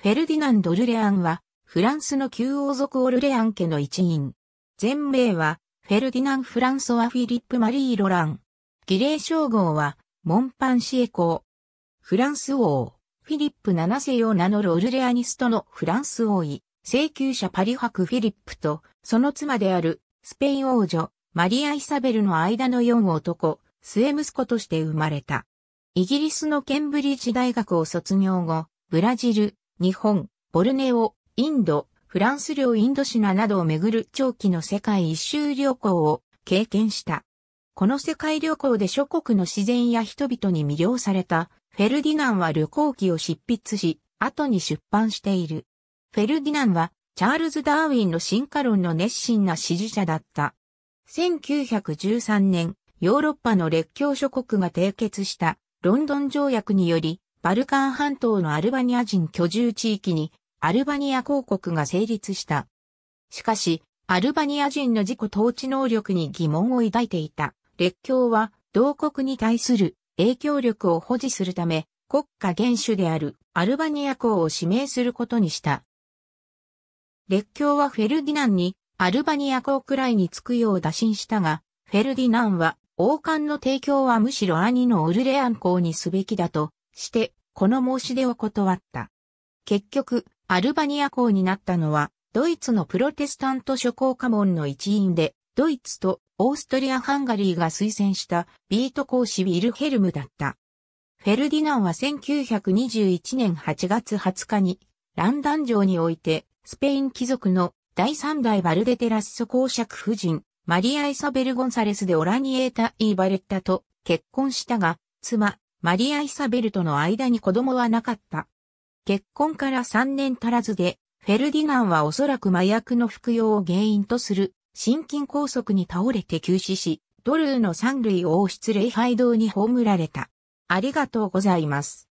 フェルディナンド・ルレアンは、フランスの旧王族オルレアン家の一員。全名は、フェルディナン・フランソワ・フィリップ・マリー・ロラン。儀礼称号は、モンパンシエコー。フランス王、フィリップ七世を名乗るオルレアニストのフランス王位、請求者パリ博フィリップと、その妻である、スペイン王女、マリア・イサベルの間の4男、末息子として生まれた。イギリスのケンブリッジ大学を卒業後、ブラジル、日本、ボルネオ、インド、フランス領インドシナなどをめぐる長期の世界一周旅行を経験した。この世界旅行で諸国の自然や人々に魅了されたフェルディナンは旅行記を執筆し、後に出版している。フェルディナンはチャールズ・ダーウィンの進化論の熱心な支持者だった。1913年、ヨーロッパの列強諸国が締結したロンドン条約により、バルカン半島のアルバニア人居住地域にアルバニア公国が成立した。しかし、アルバニア人の自己統治能力に疑問を抱いていた。列強は同国に対する影響力を保持するため、国家元首であるアルバニア公を指名することにした。列強はフェルディナンにアルバニア公くらいにつくよう打診したが、フェルディナンは王冠の提供はむしろ兄のオルレアン公にすべきだとして、この申し出を断った。結局、アルバニア公になったのは、ドイツのプロテスタント諸公家門の一員で、ドイツとオーストリア・ハンガリーが推薦したビート公使ウィルヘルムだった。フェルディナンは1921年8月20日に、ランダン城において、スペイン貴族の第3代バルデテラッソ公爵夫人、マリア・イサベル・ゴンサレスでオラニエータ・イーバレッタと結婚したが、妻、マリア・イサベルとの間に子供はなかった。結婚から3年足らずで、フェルディナンはおそらく麻薬の服用を原因とする心筋梗塞に倒れて急死し、ドルーの三類王室礼拝堂に葬られた。ありがとうございます。